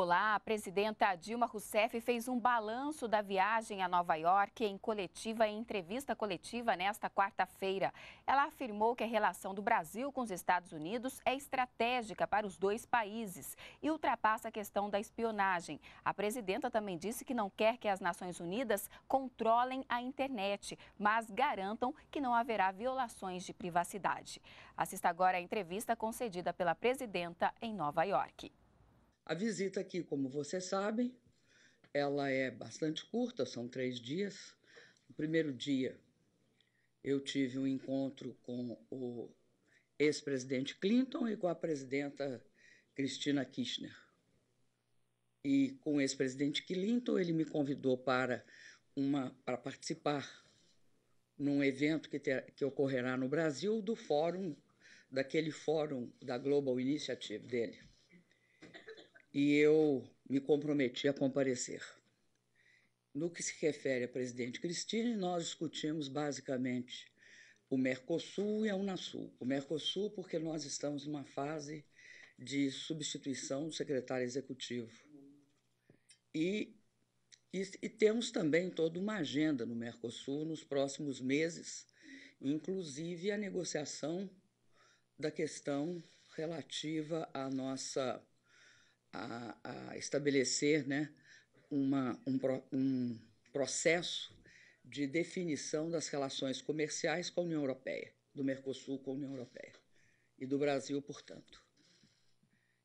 Olá, a presidenta Dilma Rousseff fez um balanço da viagem a Nova York em coletiva e entrevista coletiva nesta quarta-feira. Ela afirmou que a relação do Brasil com os Estados Unidos é estratégica para os dois países e ultrapassa a questão da espionagem. A presidenta também disse que não quer que as Nações Unidas controlem a internet, mas garantam que não haverá violações de privacidade. Assista agora a entrevista concedida pela presidenta em Nova York. A visita aqui, como vocês sabem, ela é bastante curta, são três dias. No primeiro dia, eu tive um encontro com o ex-presidente Clinton e com a presidenta Cristina Kirchner. E com o ex-presidente Clinton, ele me convidou para uma para participar num evento que, ter, que ocorrerá no Brasil do fórum daquele fórum da Global Initiative dele e eu me comprometi a comparecer. No que se refere à presidente Cristine, nós discutimos basicamente o Mercosul e a Unasul. O Mercosul, porque nós estamos numa fase de substituição do secretário executivo. E, e, e temos também toda uma agenda no Mercosul nos próximos meses, inclusive a negociação da questão relativa à nossa a, a estabelecer né, uma, um, um processo de definição das relações comerciais com a União Europeia, do Mercosul com a União Europeia e do Brasil, portanto.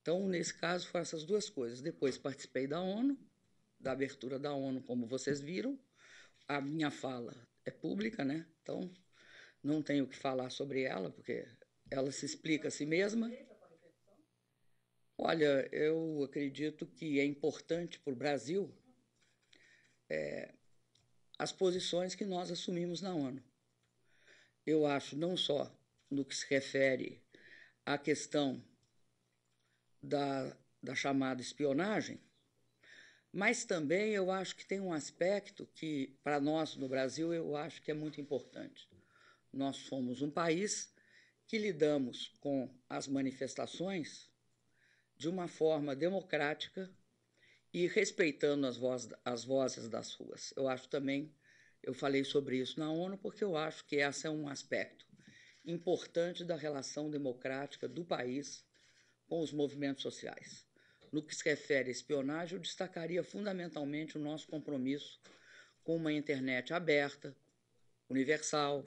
Então, nesse caso, foram essas duas coisas. Depois participei da ONU, da abertura da ONU, como vocês viram. A minha fala é pública, né? Então, não tenho o que falar sobre ela, porque ela se explica a si mesma. Olha, eu acredito que é importante para o Brasil é, as posições que nós assumimos na ONU. Eu acho, não só no que se refere à questão da, da chamada espionagem, mas também eu acho que tem um aspecto que, para nós no Brasil, eu acho que é muito importante. Nós somos um país que lidamos com as manifestações de uma forma democrática e respeitando as, voz, as vozes das ruas. Eu acho também, eu falei sobre isso na ONU, porque eu acho que esse é um aspecto importante da relação democrática do país com os movimentos sociais. No que se refere à espionagem, eu destacaria fundamentalmente o nosso compromisso com uma internet aberta, universal,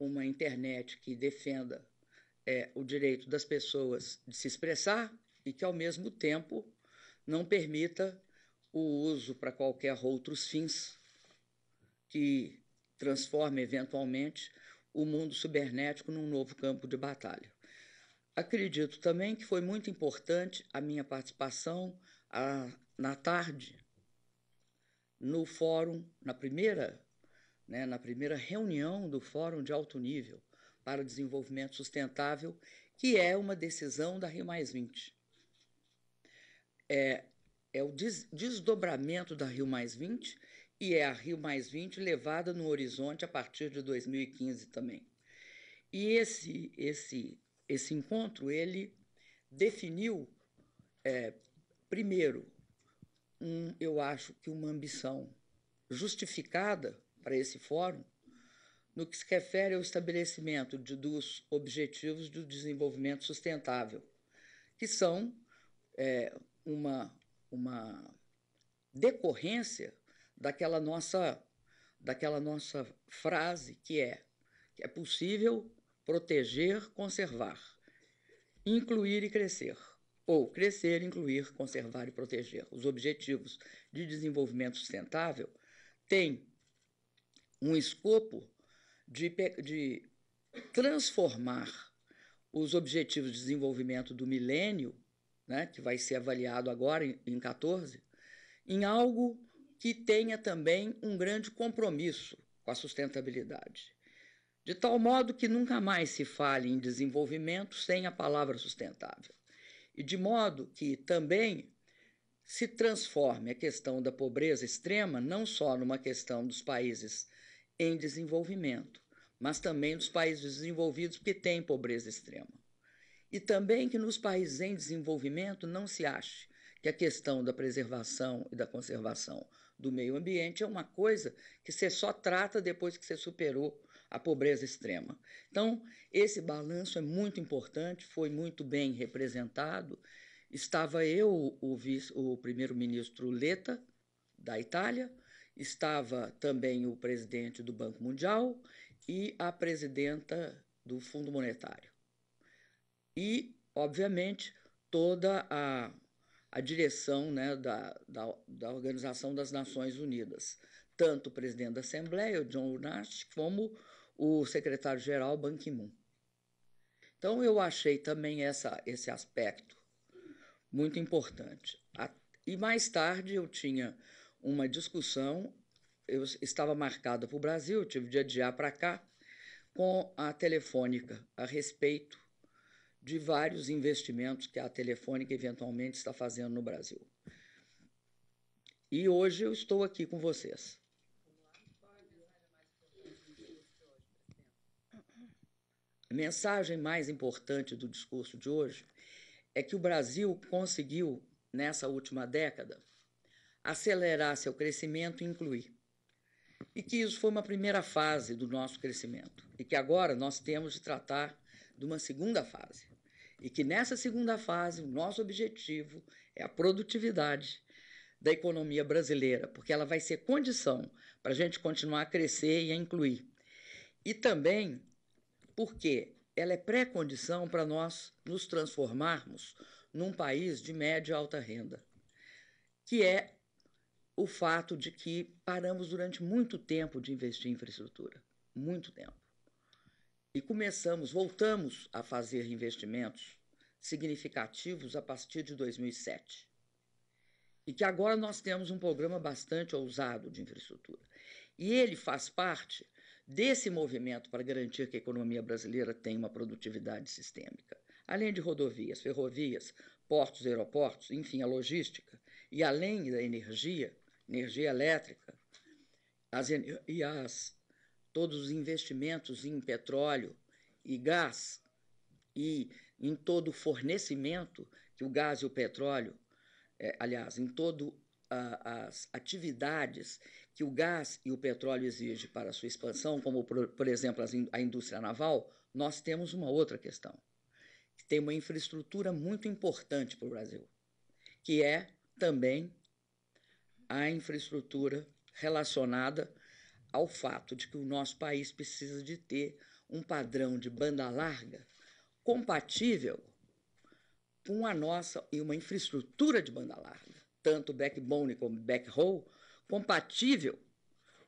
uma internet que defenda é, o direito das pessoas de se expressar e que, ao mesmo tempo, não permita o uso para qualquer outros fins que transforme eventualmente o mundo cibernético num novo campo de batalha. Acredito também que foi muito importante a minha participação a, na tarde no fórum, na primeira, né, na primeira reunião do fórum de alto nível para o Desenvolvimento Sustentável, que é uma decisão da Rio É, é o des desdobramento da Rio e é a Rio levada no horizonte a partir de 2015 também. E esse, esse, esse encontro, ele definiu, é, primeiro, um, eu acho que uma ambição justificada para esse fórum, no que se refere ao estabelecimento de, dos Objetivos do Desenvolvimento Sustentável, que são é, uma, uma decorrência daquela nossa, daquela nossa frase que é que é possível proteger, conservar, incluir e crescer, ou crescer, incluir, conservar e proteger. Os objetivos de desenvolvimento sustentável têm um escopo de, de transformar os objetivos de desenvolvimento do milênio, né, que vai ser avaliado agora em, em 14, em algo que tenha também um grande compromisso com a sustentabilidade. De tal modo que nunca mais se fale em desenvolvimento sem a palavra sustentável. E de modo que também se transforme a questão da pobreza extrema não só numa questão dos países em desenvolvimento, mas também nos países desenvolvidos que têm pobreza extrema. E também que nos países em desenvolvimento não se ache que a questão da preservação e da conservação do meio ambiente é uma coisa que você só trata depois que você superou a pobreza extrema. Então, esse balanço é muito importante, foi muito bem representado. Estava eu, o, o primeiro-ministro Letta, da Itália, estava também o presidente do Banco Mundial e a presidenta do Fundo Monetário. E, obviamente, toda a, a direção né, da, da, da Organização das Nações Unidas, tanto o presidente da Assembleia, o John Lunacci, como o secretário-geral Ban Ki-moon. Então, eu achei também essa, esse aspecto muito importante. E mais tarde eu tinha uma discussão eu estava marcada para o Brasil, tive de adiar para cá, com a Telefônica a respeito de vários investimentos que a Telefônica eventualmente está fazendo no Brasil. E hoje eu estou aqui com vocês. A mensagem mais importante do discurso de hoje é que o Brasil conseguiu, nessa última década, acelerar seu crescimento e incluir e que isso foi uma primeira fase do nosso crescimento e que agora nós temos de tratar de uma segunda fase e que nessa segunda fase o nosso objetivo é a produtividade da economia brasileira, porque ela vai ser condição para a gente continuar a crescer e a incluir. E também porque ela é pré-condição para nós nos transformarmos num país de média e alta renda, que é o fato de que paramos durante muito tempo de investir em infraestrutura muito tempo. E começamos, voltamos a fazer investimentos significativos a partir de 2007. E que agora nós temos um programa bastante ousado de infraestrutura. E ele faz parte desse movimento para garantir que a economia brasileira tenha uma produtividade sistêmica. Além de rodovias, ferrovias, portos, aeroportos, enfim, a logística, e além da energia, energia elétrica as, e as, todos os investimentos em petróleo e gás e em todo o fornecimento que o gás e o petróleo, é, aliás, em todo as atividades que o gás e o petróleo exigem para a sua expansão, como, por, exemplo, a indústria naval, nós temos uma outra questão, que tem uma infraestrutura muito importante para o Brasil, que é também à infraestrutura relacionada ao fato de que o nosso país precisa de ter um padrão de banda larga compatível com a nossa e uma infraestrutura de banda larga, tanto backbone como backhaul, compatível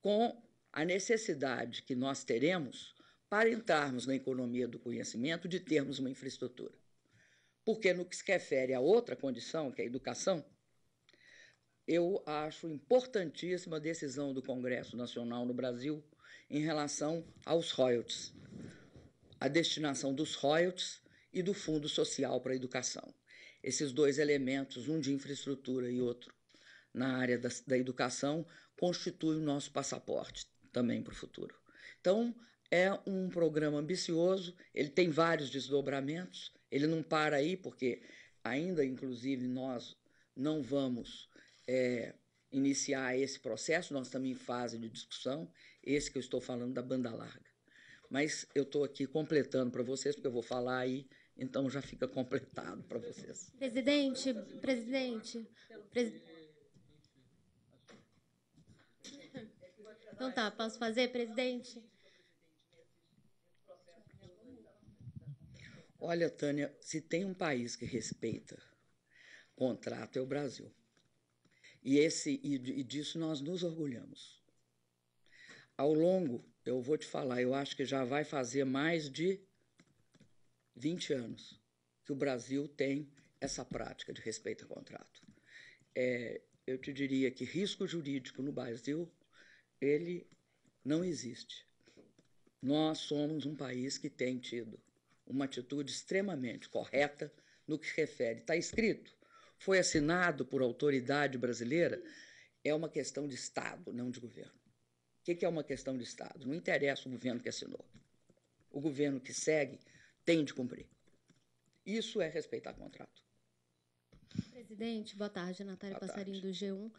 com a necessidade que nós teremos para entrarmos na economia do conhecimento de termos uma infraestrutura. Porque no que se refere a outra condição, que é a educação, eu acho importantíssima a decisão do Congresso Nacional no Brasil em relação aos royalties, a destinação dos royalties e do Fundo Social para a Educação. Esses dois elementos, um de infraestrutura e outro na área da, da educação, constituem o nosso passaporte também para o futuro. Então, é um programa ambicioso, ele tem vários desdobramentos, ele não para aí, porque ainda, inclusive, nós não vamos é, iniciar esse processo, nós estamos em fase de discussão, esse que eu estou falando da banda larga. Mas eu estou aqui completando para vocês, porque eu vou falar aí, então já fica completado para vocês. Presidente, presidente. Pres... Então tá, posso fazer, presidente? Olha, Tânia, se tem um país que respeita contrato é o Brasil. E, esse, e, e disso nós nos orgulhamos. Ao longo, eu vou te falar, eu acho que já vai fazer mais de 20 anos que o Brasil tem essa prática de respeito ao contrato. É, eu te diria que risco jurídico no Brasil ele não existe. Nós somos um país que tem tido uma atitude extremamente correta no que se refere. Está escrito foi assinado por autoridade brasileira é uma questão de Estado, não de governo. O que é uma questão de Estado? Não interessa o governo que assinou. O governo que segue tem de cumprir. Isso é respeitar contrato. Presidente, boa tarde. Natália boa Passarinho tarde. do G1.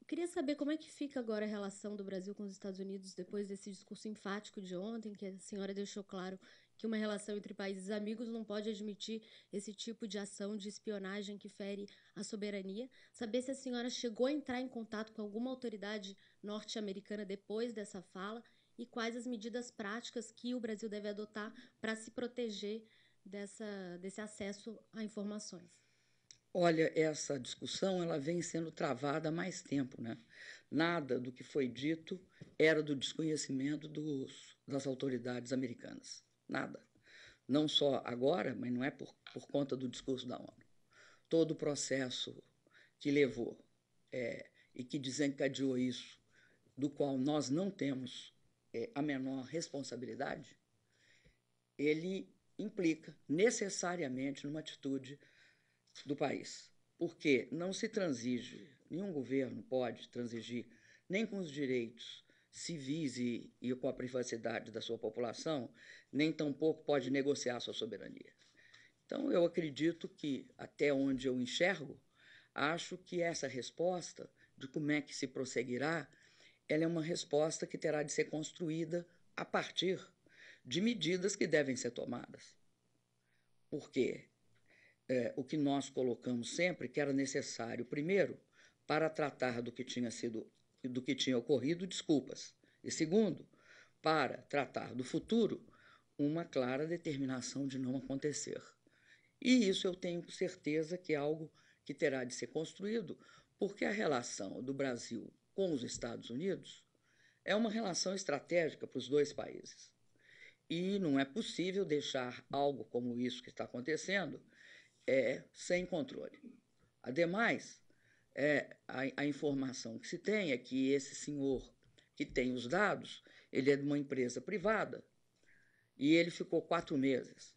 Eu queria saber como é que fica agora a relação do Brasil com os Estados Unidos depois desse discurso enfático de ontem, que a senhora deixou claro que uma relação entre países amigos não pode admitir esse tipo de ação de espionagem que fere a soberania. Saber se a senhora chegou a entrar em contato com alguma autoridade norte-americana depois dessa fala e quais as medidas práticas que o Brasil deve adotar para se proteger dessa, desse acesso a informações. Olha, essa discussão ela vem sendo travada há mais tempo, né? Nada do que foi dito era do desconhecimento dos, das autoridades americanas nada. Não só agora, mas não é por, por conta do discurso da ONU. Todo o processo que levou é, e que desencadeou isso, do qual nós não temos é, a menor responsabilidade, ele implica necessariamente numa atitude do país. Porque não se transige, nenhum governo pode transigir nem com os direitos civis e, e com a privacidade da sua população, nem tampouco pode negociar sua soberania. Então, eu acredito que, até onde eu enxergo, acho que essa resposta de como é que se prosseguirá, ela é uma resposta que terá de ser construída a partir de medidas que devem ser tomadas. Porque é, o que nós colocamos sempre que era necessário, primeiro, para tratar do que tinha sido do que tinha ocorrido desculpas. E segundo, para tratar do futuro, uma clara determinação de não acontecer. E isso eu tenho certeza que é algo que terá de ser construído, porque a relação do Brasil com os Estados Unidos é uma relação estratégica para os dois países. E não é possível deixar algo como isso que está acontecendo é, sem controle. Ademais, é, a, a informação que se tem é que esse senhor que tem os dados, ele é de uma empresa privada e ele ficou quatro meses.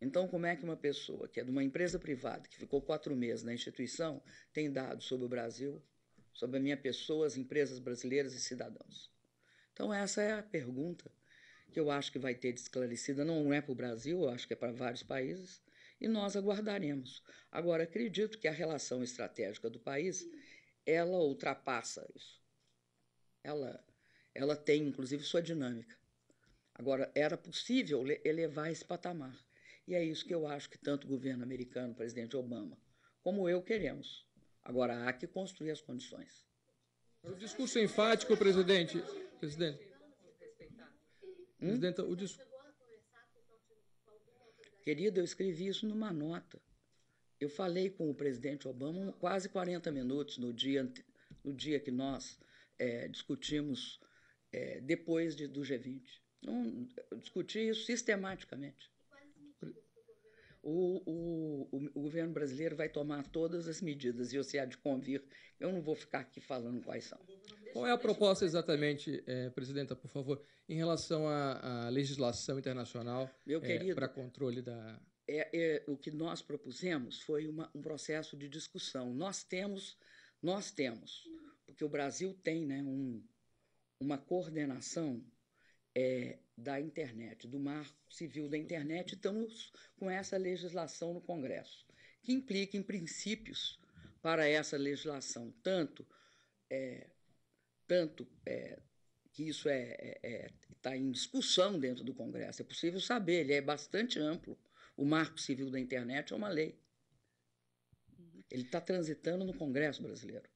Então, como é que uma pessoa que é de uma empresa privada, que ficou quatro meses na instituição, tem dados sobre o Brasil, sobre a minha pessoa, as empresas brasileiras e cidadãos? Então, essa é a pergunta que eu acho que vai ter de esclarecida, não é para o Brasil, eu acho que é para vários países, e nós aguardaremos. Agora, acredito que a relação estratégica do país, ela ultrapassa isso. Ela, ela tem, inclusive, sua dinâmica. Agora, era possível elevar esse patamar. E é isso que eu acho que tanto o governo americano, presidente Obama, como eu queremos. Agora, há que construir as condições. O discurso enfático, presidente. Presidente. Hum? Presidenta, o discurso. Querido, eu escrevi isso numa nota. Eu falei com o presidente Obama quase 40 minutos no dia, no dia que nós é, discutimos é, depois de, do G20. Não, então, discuti isso sistematicamente. O, o, o, governo brasileiro vai tomar todas as medidas e você há de convir. Eu não vou ficar aqui falando quais são. Qual é a proposta exatamente, é, presidenta, por favor, em relação à, à legislação internacional é, para controle da. É, é, o que nós propusemos foi uma, um processo de discussão. Nós temos, nós temos, porque o Brasil tem né, um, uma coordenação eh, da internet, do marco civil da internet, estamos com essa legislação no Congresso, que implica em princípios para essa legislação, tanto é, tanto é, que isso está é, é, é tá em discussão dentro do Congresso. É possível saber, ele é bastante amplo. O marco civil da internet é uma lei. Ele está transitando no Congresso brasileiro.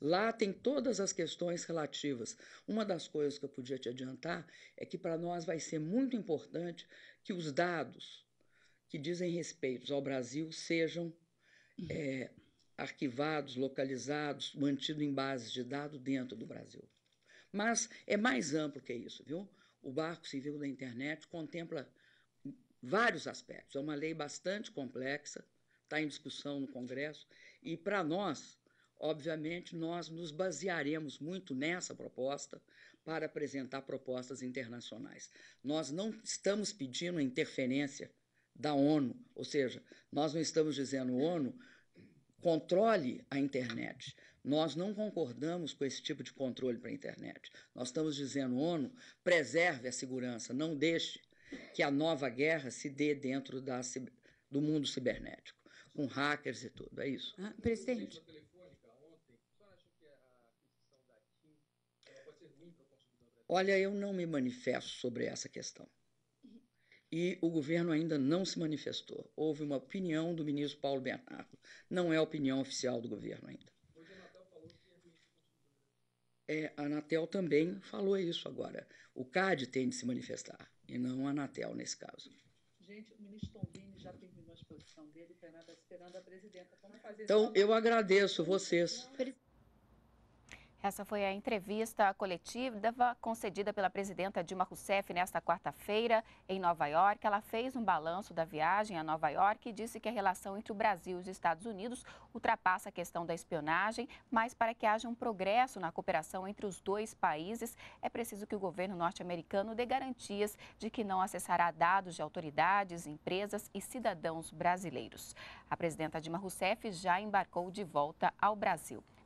Lá tem todas as questões relativas. Uma das coisas que eu podia te adiantar é que para nós vai ser muito importante que os dados que dizem respeito ao Brasil sejam é, arquivados, localizados, mantidos em bases de dados dentro do Brasil. Mas é mais amplo que isso, viu? O Barco Civil da Internet contempla vários aspectos. É uma lei bastante complexa, está em discussão no Congresso, e para nós, obviamente, nós nos basearemos muito nessa proposta para apresentar propostas internacionais. Nós não estamos pedindo interferência da ONU, ou seja, nós não estamos dizendo ONU, controle a internet. Nós não concordamos com esse tipo de controle para a internet. Nós estamos dizendo, ONU, preserve a segurança, não deixe que a nova guerra se dê dentro da, do mundo cibernético, com hackers e tudo. É isso. Ah, presidente. Olha, eu não me manifesto sobre essa questão e o governo ainda não se manifestou. Houve uma opinião do ministro Paulo Bernardo, não é a opinião oficial do governo ainda. É, a Anatel também falou isso agora. O CAD tem de se manifestar, e não a Anatel nesse caso. Gente, o ministro Tombini já terminou a exposição dele, tá esperando a presidenta. fazer então, eu agradeço vocês. Essa foi a entrevista coletiva concedida pela presidenta Dilma Rousseff nesta quarta-feira em Nova York. Ela fez um balanço da viagem a Nova York e disse que a relação entre o Brasil e os Estados Unidos ultrapassa a questão da espionagem, mas para que haja um progresso na cooperação entre os dois países, é preciso que o governo norte-americano dê garantias de que não acessará dados de autoridades, empresas e cidadãos brasileiros. A presidenta Dilma Rousseff já embarcou de volta ao Brasil.